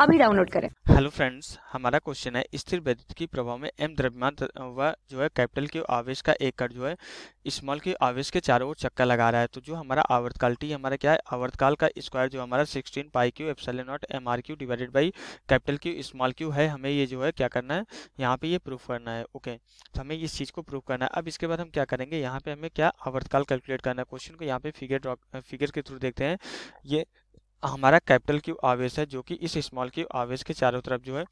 अभी डाउनलोड करें hello friends हमारा क्वेश्चन है स्थिर वैद्युत की प्रभाव में एम द्रव्यमान व जो है कैपिटल के आवेश का एक कर जो है स्मॉल के आवेश के चारों ओर चक्कर लगा रहा है तो जो हमारा आवर्तकाल टी हमारा क्या है आवर्तकाल का स्क्वायर जो हमारा 16 pi Q epsilon naught M R Q divided by capital Q small Q है हमें ये जो है क्या करना है यहाँ पर ये प्रूफ करना है ओके तो हमें इस चीज़ को प्रूफ करना है अब इसके बाद हम क्या करेंगे यहाँ पर हमें क्या आवर्तकाल कैलकुलेट करना है क्वेश्चन को यहाँ पे फिगर ड्रॉ फिगर के थ्रू देखते हैं ये हमारा कैपिटल क्यू आवेश है जो कि इस स्मॉल क्यू आवेश के चारों तरफ जो है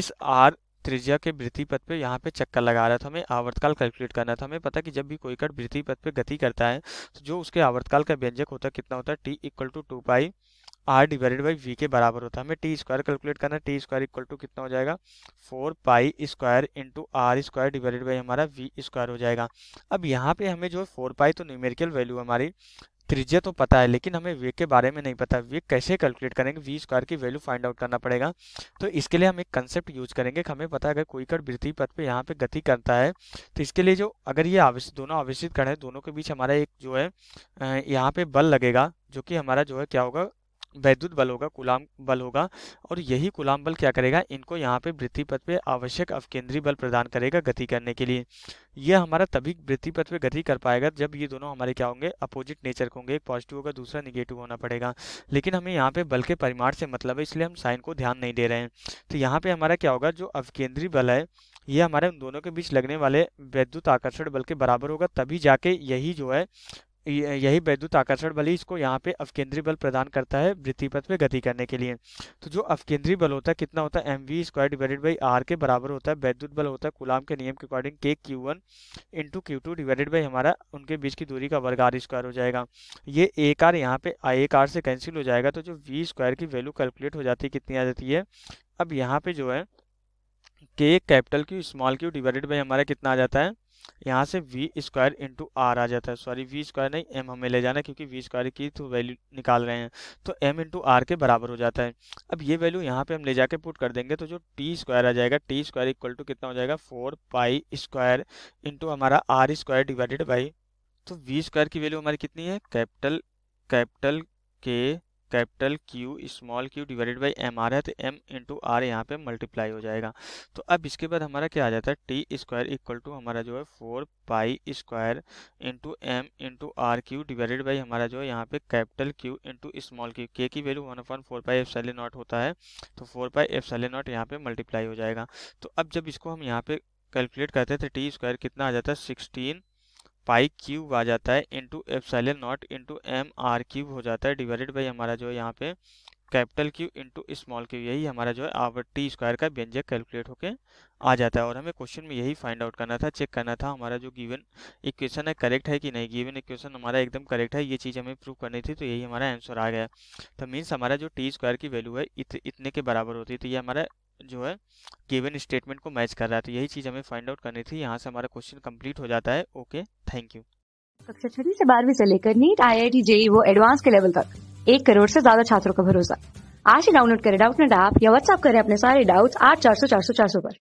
इस आर त्रिज्या के वृत्ति पथ पे यहाँ पे चक्कर लगा रहा था हमें आवर्तकाल कैलकुलेट करना था हमें पता कि जब भी कोई कट वृत्ति पथ पे गति करता है तो जो उसके आवर्तकाल का व्यंजक होता है कितना होता है T equal to two pi R divided by V के बराबर होता है हमें टी स्क्वायर कैलकुलेट करना है टी स्क्वायर इक्वल टू कितना हो जाएगा four pi square into R square divided by हमारा वी स्क्वायर हो जाएगा अब यहाँ पे हमें जो है फोर पाई तो न्यूमेरिकल वैल्यू हमारी त्रिज्या तो पता है लेकिन हमें वेग के बारे में नहीं पता वेग कैसे कैलकुलेट करेंगे वी स्क्वायर की वैल्यू फाइंड आउट करना पड़ेगा तो इसके लिए हम एक कंसेप्ट यूज करेंगे कि हमें पता है अगर कोई कण वृद्धि पथ पे यहाँ पे गति करता है तो इसके लिए जो अगर ये आवेश दोनों आवेशित कण है दोनों के बीच हमारा एक जो है यहाँ पे बल लगेगा जो कि हमारा जो है क्या होगा वैद्युत बल होगा गुलाम बल होगा और यही गुलाम बल क्या करेगा इनको यहाँ पे वृत्ति पथ पे आवश्यक अवकेंद्रीय बल प्रदान करेगा गति करने के लिए यह हमारा तभी वृत्ति पथ पे गति कर पाएगा जब ये दोनों हमारे क्या होंगे अपोजिट नेचर के होंगे एक पॉजिटिव होगा दूसरा निगेटिव होना पड़ेगा लेकिन हमें यहाँ पे बल के परिमाण से मतलब है इसलिए हम साइन को ध्यान नहीं दे रहे हैं तो यहाँ पे हमारा क्या होगा जो अवकेंद्रीय बल है ये हमारे उन दोनों के बीच लगने वाले वैद्युत आकर्षण बल के बराबर होगा तभी जाके यही जो है यही वैद्युत आकर्षण बल ही इसको यहाँ पे अवकेंद्रीय बल प्रदान करता है वृत्ति पथ में गति करने के लिए तो जो अवकेंद्रीय बल होता है कितना होता है M V square divided by R के बराबर होता है वैद्युत बल होता है गुलाम के नियम के अकॉर्डिंग के Q one into Q two divided by हमारा उनके बीच की दूरी का वर्ग आर स्क्वायर हो जाएगा ये एक आर यहाँ पे आई एक आर से कैंसिल हो जाएगा तो जो वी स्क्वायर की वैल्यू कैलकुलेट हो जाती है कितनी आ जाती है अब यहाँ पे जो है K capital Q small Q divided by हमारा कितना आ जाता है यहाँ से वी स्क्वायर इंटू आर आ जाता है सॉरी वी स्क्वायर नहीं एम हमें ले जाना है क्योंकि वी स्क्वायर की तो वैल्यू निकाल रहे हैं तो एम इंटू आर के बराबर हो जाता है अब ये वैल्यू यहाँ पे हम ले जाके पुट कर देंगे तो जो टी स्क्वायर आ जाएगा टी स्क्वायर इक्वल टू कितना हो जाएगा फोर पाई स्क्वायर इंटू हमारा आर स्क्वायर डिवाइडेड बाई तो वी स्क्वायर की वैल्यू हमारी कितनी है capital capital K capital Q small Q divided by M R है तो एम इंटू आर यहाँ पे मल्टीप्लाई हो जाएगा तो अब इसके बाद हमारा क्या आ जाता है टी स्क्वायर इक्वल टू हमारा जो है four pi square into M into R Q divided by हमारा जो है यहाँ पे capital Q into small Q K की वैल्यू वन अपॉइंट four pi epsilon naught होता है तो four pi epsilon naught यहाँ पे मल्टीप्लाई हो जाएगा तो अब जब इसको हम यहाँ पे कैलकुलेट करते हैं तो टी स्क्वायर कितना आ जाता है सिक्सटीन पाई क्यूब आ जाता है into epsilon naught into M R cube हो जाता है डिवाइडेड बाई हमारा जो है यहाँ पे capital Q into small Q यही हमारा जो है आवर टी स्क्वायर का व्यंजक कैलकुलेट होके आ जाता है और हमें क्वेश्चन में यही फाइंड आउट करना था चेक करना था हमारा जो गिवन इक्वेशन है करेक्ट है कि नहीं गिवन इक्वेशन हमारा एकदम करेक्ट है ये चीज़ हमें प्रूव करनी थी तो यही हमारा आंसर आ गया तो मीन्स हमारा जो टी स्क्वायर की वैल्यू है इत, इतने के बराबर होती है तो ये हमारा जो है गिवन स्टेटमेंट को मैच कर रहा है तो यही चीज़ हमें फाइंड आउट करनी थी यहाँ से हमारा क्वेश्चन कंप्लीट हो जाता है ओके थैंक यू कक्षा छठी से बारहवीं से लेकर NEET I I T JEE वो एडवांस के लेवल तक एक करोड़ से ज्यादा छात्रों का भरोसा आज ही डाउनलोड करें डाउट नेट ऐप या व्हाट्सएप करें अपने सारे डाउट्स आठ चार सौ चार सौ चार सौ पर